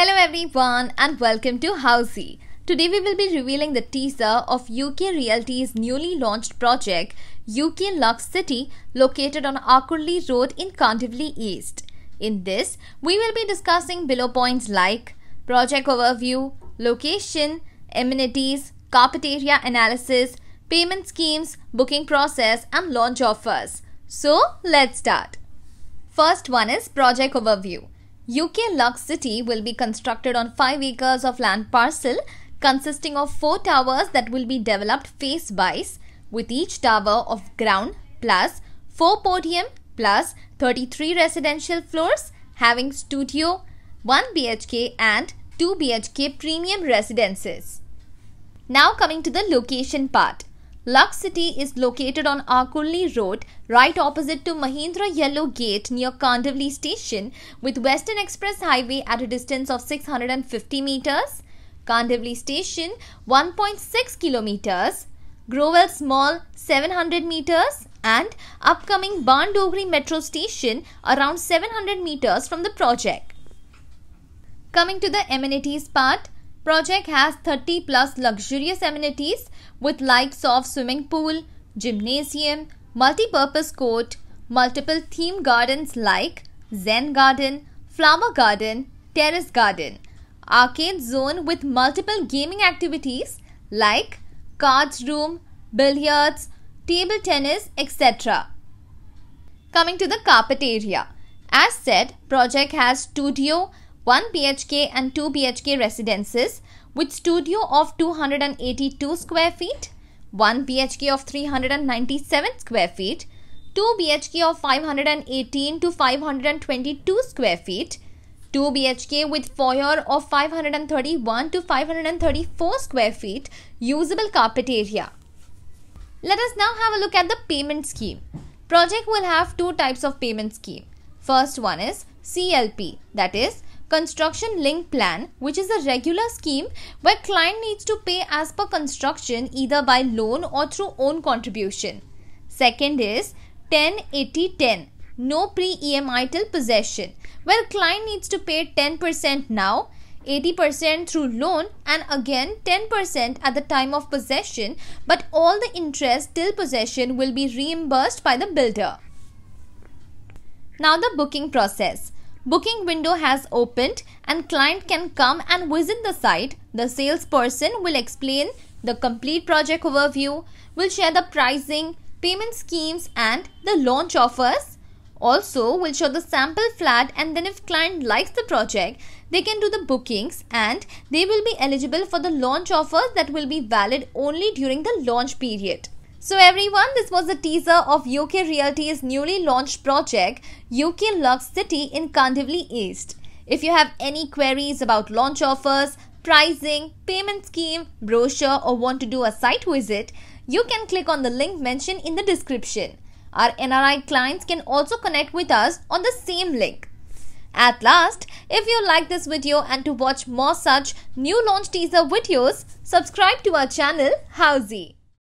Hello everyone and welcome to Housey. Today we will be revealing the teaser of UK Realty's newly launched project UK Lux City located on Akurli Road in Kandivli East. In this, we will be discussing below points like project overview, location, amenities, carpet area analysis, payment schemes, booking process and launch offers. So let's start. First one is project overview. UK Lux City will be constructed on 5 acres of land parcel consisting of 4 towers that will be developed face wise with each tower of ground plus 4 podium plus 33 residential floors having studio, 1 BHK and 2 BHK premium residences. Now coming to the location part. Lux City is located on Akulli Road, right opposite to Mahindra Yellow Gate near Kandavli Station, with Western Express Highway at a distance of 650 meters, Kandavli Station 1.6 kilometers, Grovel Mall 700 meters, and upcoming Bandogri Metro Station around 700 meters from the project. Coming to the amenities part, Project has 30 plus luxurious amenities with likes of swimming pool, gymnasium, multi-purpose court, multiple theme gardens like Zen Garden, Flower Garden, Terrace Garden, arcade zone with multiple gaming activities like cards room, billiards, table tennis, etc. Coming to the carpet area. As said, project has studio, 1 BHK and 2 BHK residences with studio of 282 square feet, 1 BHK of 397 square feet, 2 BHK of 518 to 522 square feet, 2 BHK with foyer of 531 to 534 square feet usable carpet area. Let us now have a look at the payment scheme. Project will have two types of payment scheme. First one is CLP that is construction link plan, which is a regular scheme where client needs to pay as per construction either by loan or through own contribution. Second is 80 10 no pre EMI till possession, where client needs to pay 10% now, 80% through loan, and again 10% at the time of possession, but all the interest till possession will be reimbursed by the builder. Now, the booking process. Booking window has opened and client can come and visit the site. The salesperson will explain the complete project overview, will share the pricing, payment schemes and the launch offers. Also, will show the sample flat and then if client likes the project, they can do the bookings and they will be eligible for the launch offers that will be valid only during the launch period. So everyone, this was a teaser of UK Realty's newly launched project, UK Lux City in Kandivali East. If you have any queries about launch offers, pricing, payment scheme, brochure or want to do a site visit, you can click on the link mentioned in the description. Our NRI clients can also connect with us on the same link. At last, if you like this video and to watch more such new launch teaser videos, subscribe to our channel Housey.